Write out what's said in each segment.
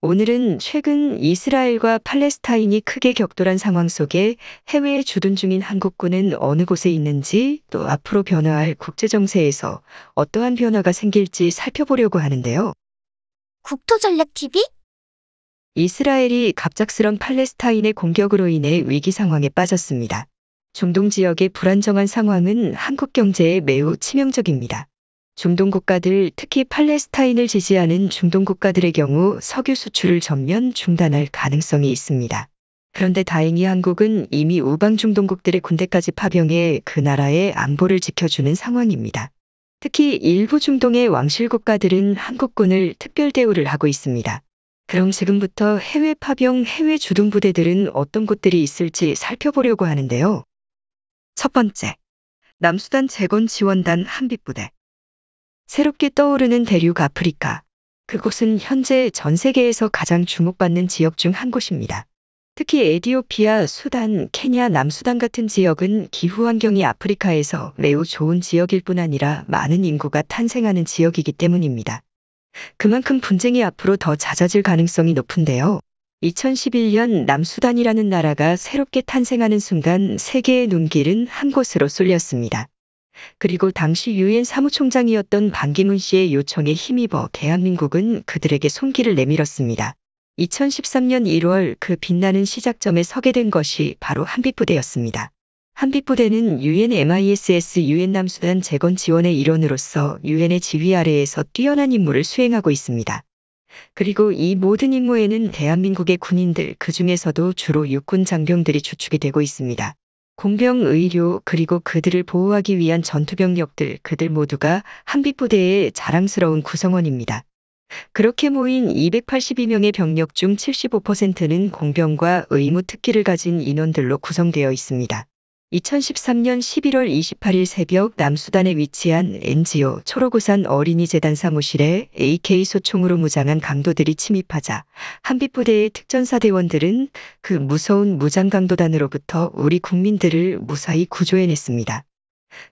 오늘은 최근 이스라엘과 팔레스타인이 크게 격돌한 상황 속에 해외에 주둔 중인 한국군은 어느 곳에 있는지 또 앞으로 변화할 국제정세에서 어떠한 변화가 생길지 살펴보려고 하는데요. 국토전략TV 이스라엘이 갑작스런 팔레스타인의 공격으로 인해 위기 상황에 빠졌습니다. 중동 지역의 불안정한 상황은 한국 경제에 매우 치명적입니다. 중동 국가들 특히 팔레스타인을 지지하는 중동 국가들의 경우 석유 수출을 전면 중단할 가능성이 있습니다. 그런데 다행히 한국은 이미 우방 중동국들의 군대까지 파병해 그 나라의 안보를 지켜주는 상황입니다. 특히 일부 중동의 왕실 국가들은 한국군을 특별 대우를 하고 있습니다. 그럼 지금부터 해외 파병, 해외 주둔 부대들은 어떤 곳들이 있을지 살펴보려고 하는데요. 첫 번째, 남수단 재건 지원단 한빛부대. 새롭게 떠오르는 대륙 아프리카. 그곳은 현재 전 세계에서 가장 주목받는 지역 중 한 곳입니다. 특히 에디오피아, 수단, 케냐, 남수단 같은 지역은 기후 환경이 아프리카에서 매우 좋은 지역일 뿐 아니라 많은 인구가 탄생하는 지역이기 때문입니다. 그만큼 분쟁이 앞으로 더 잦아질 가능성이 높은데요. 2011년 남수단이라는 나라가 새롭게 탄생하는 순간 세계의 눈길은 한 곳으로 쏠렸습니다. 그리고 당시 유엔 사무총장이었던 반기문 씨의 요청에 힘입어 대한민국은 그들에게 손길을 내밀었습니다. 2013년 1월 그 빛나는 시작점에 서게 된 것이 바로 한빛부대였습니다. 한빛부대는 UN MISS UN 남수단 재건 지원의 일원으로서 UN의 지휘 아래에서 뛰어난 임무를 수행하고 있습니다. 그리고 이 모든 임무에는 대한민국의 군인들 그 중에서도 주로 육군 장병들이 주축이 되고 있습니다. 공병 의료 그리고 그들을 보호하기 위한 전투병력들 그들 모두가 한빛부대의 자랑스러운 구성원입니다. 그렇게 모인 282명의 병력 중 75%는 공병과 의무 특기를 가진 인원들로 구성되어 있습니다. 2013년 11월 28일 새벽 남수단에 위치한 NGO 초록우산 어린이재단 사무실에 AK 소총으로 무장한 강도들이 침입하자 한빛부대의 특전사대원들은 그 무서운 무장강도단으로부터 우리 국민들을 무사히 구조해냈습니다.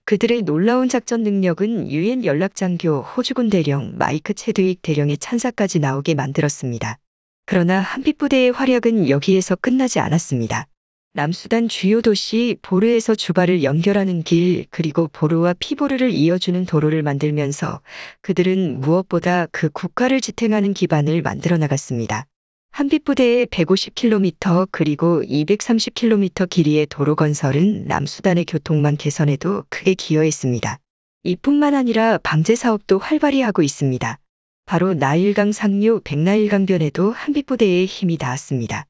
그들의 놀라운 작전 능력은 유엔 연락장교 호주군 대령 마이크 체드윅 대령의 찬사까지 나오게 만들었습니다. 그러나 한빛부대의 활약은 여기에서 끝나지 않았습니다. 남수단 주요 도시 보르에서 주바를 연결하는 길 그리고 보르와 피보르를 이어주는 도로를 만들면서 그들은 무엇보다 그 국가를 지탱하는 기반을 만들어 나갔습니다. 한빛부대의 150km 그리고 230km 길이의 도로 건설은 남수단의 교통망 개선에도 크게 기여했습니다. 이뿐만 아니라 방제 사업도 활발히 하고 있습니다. 바로 나일강 상류 백나일강변에도 한빛부대의 힘이 닿았습니다.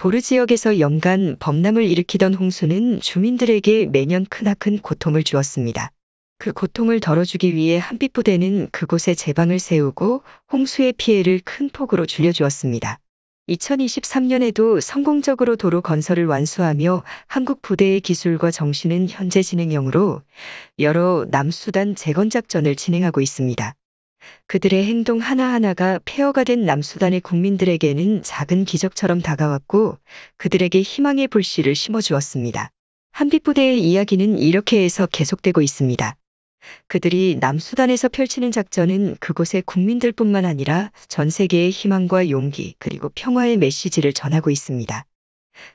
보르 지역에서 연간 범람을 일으키던 홍수는 주민들에게 매년 크나큰 고통을 주었습니다. 그 고통을 덜어주기 위해 한빛 부대는 그곳에 제방을 세우고 홍수의 피해를 큰 폭으로 줄여주었습니다. 2023년에도 성공적으로 도로 건설을 완수하며 한국 부대의 기술과 정신은 현재 진행형으로 여러 남수단 재건작전을 진행하고 있습니다. 그들의 행동 하나하나가 폐허가 된 남수단의 국민들에게는 작은 기적처럼 다가왔고 그들에게 희망의 불씨를 심어주었습니다. 한빛부대의 이야기는 이렇게 해서 계속되고 있습니다. 그들이 남수단에서 펼치는 작전은 그곳의 국민들뿐만 아니라 전 세계의 희망과 용기 그리고 평화의 메시지를 전하고 있습니다.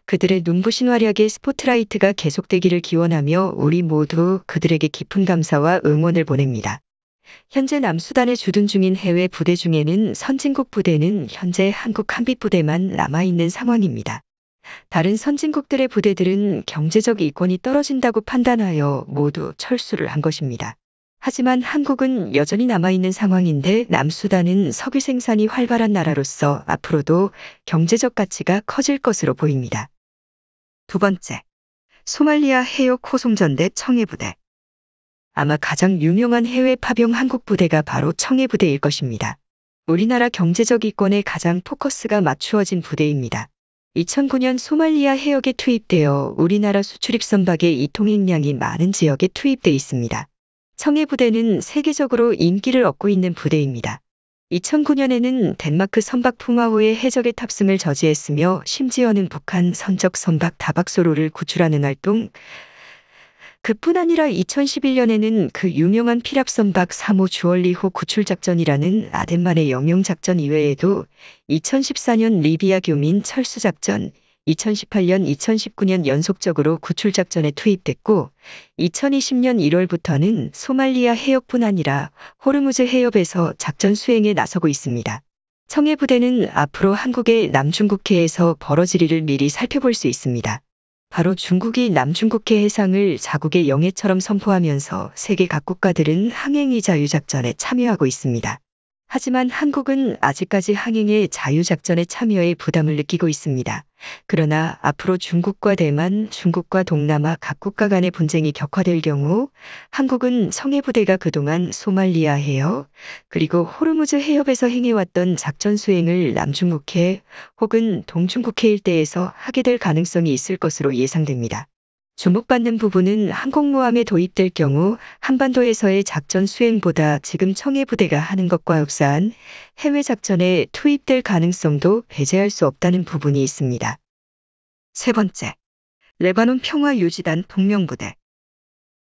그들의 눈부신 활약에 스포트라이트가 계속되기를 기원하며 우리 모두 그들에게 깊은 감사와 응원을 보냅니다. 현재 남수단에 주둔 중인 해외 부대 중에는 선진국 부대는 현재 한국 한빛 부대만 남아있는 상황입니다. 다른 선진국들의 부대들은 경제적 이권이 떨어진다고 판단하여 모두 철수를 한 것입니다. 하지만 한국은 여전히 남아있는 상황인데 남수단은 석유 생산이 활발한 나라로서 앞으로도 경제적 가치가 커질 것으로 보입니다. 두 번째, 소말리아 해역 호송전대 청해부대 아마 가장 유명한 해외 파병 한국 부대가 바로 청해 부대일 것입니다. 우리나라 경제적 이권에 가장 포커스가 맞추어진 부대입니다. 2009년 소말리아 해역에 투입되어 우리나라 수출입 선박의 이통행량이 많은 지역에 투입돼 있습니다. 청해 부대는 세계적으로 인기를 얻고 있는 부대입니다. 2009년에는 덴마크 선박 풍화호의 해적의 탑승을 저지했으며 심지어는 북한 선적 선박 다박소로를 구출하는 활동, 그뿐 아니라 2011년에는 그 유명한 피랍선박 3호 주얼리호 구출작전이라는 아덴만의 영영작전 이외에도 2014년 리비아 교민 철수작전, 2018년, 2019년 연속적으로 구출작전에 투입됐고 2020년 1월부터는 소말리아 해역뿐 아니라 호르무즈 해협에서 작전 수행에 나서고 있습니다. 청해 부대는 앞으로 한국의 남중국해에서 벌어질 일을 미리 살펴볼 수 있습니다. 바로 중국이 남중국해 해상을 자국의 영해처럼 선포하면서 세계 각국가들은 항행위 자유작전에 참여하고 있습니다. 하지만 한국은 아직까지 항행의 자유작전에참여해 부담을 느끼고 있습니다. 그러나 앞으로 중국과 대만, 중국과 동남아 각국과 간의 분쟁이 격화될 경우 한국은 성해부대가 그동안 소말리아 해협, 그리고 호르무즈 해협에서 행해왔던 작전 수행을 남중국해 혹은 동중국해 일대에서 하게 될 가능성이 있을 것으로 예상됩니다. 주목받는 부분은 항공모함에 도입될 경우 한반도에서의 작전 수행보다 지금 청해부대가 하는 것과 역사한 해외 작전에 투입될 가능성도 배제할 수 없다는 부분이 있습니다. 세 번째, 레바논 평화유지단 동명부대.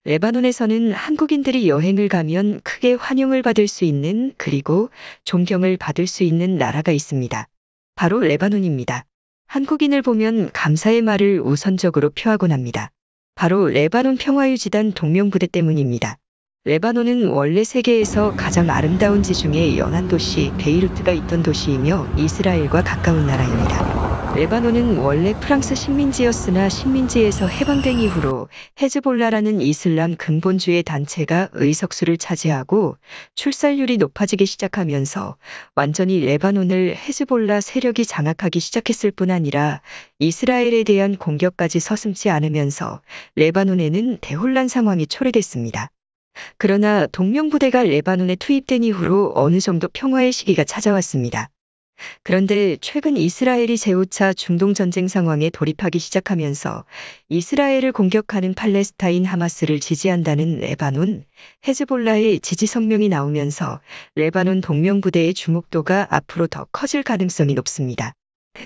레바논에서는 한국인들이 여행을 가면 크게 환영을 받을 수 있는 그리고 존경을 받을 수 있는 나라가 있습니다. 바로 레바논입니다. 한국인을 보면 감사의 말을 우선적으로 표하곤 합니다. 바로 레바논 평화유지단 동명부대 때문입니다. 레바논은 원래 세계에서 가장 아름다운 지중해 연안 도시 베이루트가 있던 도시이며 이스라엘과 가까운 나라입니다. 레바논은 원래 프랑스 식민지였으나 식민지에서 해방된 이후로 헤즈볼라라는 이슬람 근본주의 단체가 의석수를 차지하고 출산율이 높아지기 시작하면서 완전히 레바논을 헤즈볼라 세력이 장악하기 시작했을 뿐 아니라 이스라엘에 대한 공격까지 서슴지 않으면서 레바논에는 대혼란 상황이 초래됐습니다. 그러나 동명부대가 레바논에 투입된 이후로 어느 정도 평화의 시기가 찾아왔습니다. 그런데 최근 이스라엘이 제5차 중동전쟁 상황에 돌입하기 시작하면서 이스라엘을 공격하는 팔레스타인 하마스를 지지한다는 레바논, 헤즈볼라의 지지 성명이 나오면서 레바논 동명부대의 주목도가 앞으로 더 커질 가능성이 높습니다.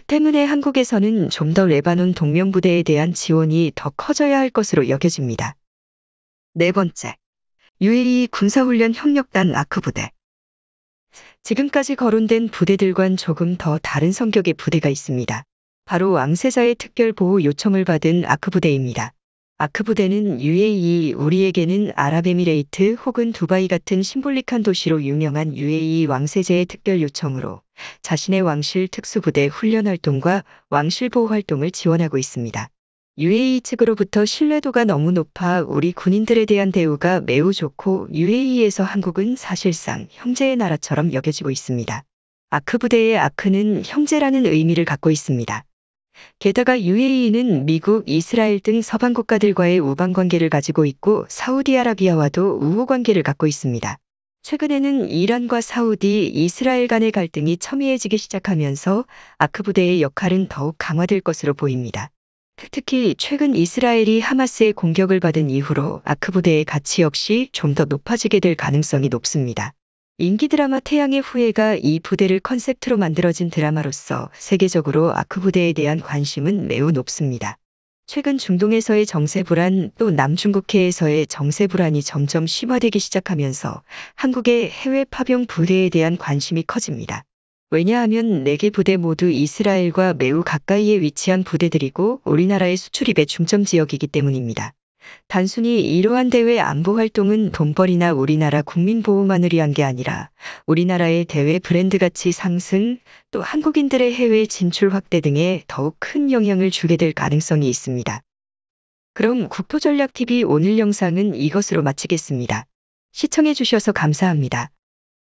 때문에 한국에서는 좀 더 레바논 동명부대에 대한 지원이 더 커져야 할 것으로 여겨집니다. 네 번째, UAE 군사훈련 협력단 아크부대 지금까지 거론된 부대들과는 조금 더 다른 성격의 부대가 있습니다. 바로 왕세자의 특별 보호 요청을 받은 아크 부대입니다. 아크 부대는 UAE, 우리에게는 아랍에미레이트 혹은 두바이 같은 심볼릭한 도시로 유명한 UAE 왕세제의 특별 요청으로 자신의 왕실 특수부대 훈련 활동과 왕실 보호 활동을 지원하고 있습니다. UAE 측으로부터 신뢰도가 너무 높아 우리 군인들에 대한 대우가 매우 좋고 UAE에서 한국은 사실상 형제의 나라처럼 여겨지고 있습니다. 아크 부대의 아크는 형제라는 의미를 갖고 있습니다. 게다가 UAE는 미국, 이스라엘 등 서방 국가들과의 우방 관계를 가지고 있고 사우디아라비아와도 우호 관계를 갖고 있습니다. 최근에는 이란과 사우디, 이스라엘 간의 갈등이 첨예해지기 시작하면서 아크 부대의 역할은 더욱 강화될 것으로 보입니다. 특히 최근 이스라엘이 하마스의 공격을 받은 이후로 아크 부대의 가치 역시 좀 더 높아지게 될 가능성이 높습니다. 인기 드라마 태양의 후예가 이 부대를 컨셉트로 만들어진 드라마로서 세계적으로 아크 부대에 대한 관심은 매우 높습니다. 최근 중동에서의 정세 불안 또 남중국해에서의 정세 불안이 점점 심화되기 시작하면서 한국의 해외 파병 부대에 대한 관심이 커집니다. 왜냐하면 4개 부대 모두 이스라엘과 매우 가까이에 위치한 부대들이고 우리나라의 수출입의 중점 지역이기 때문입니다. 단순히 이러한 대외 안보 활동은 돈벌이나 우리나라 국민 보호만을 위한 게 아니라 우리나라의 대외 브랜드 가치 상승 또 한국인들의 해외 진출 확대 등에 더욱 큰 영향을 주게 될 가능성이 있습니다. 그럼 국토전략TV 오늘 영상은 이것으로 마치겠습니다. 시청해주셔서 감사합니다.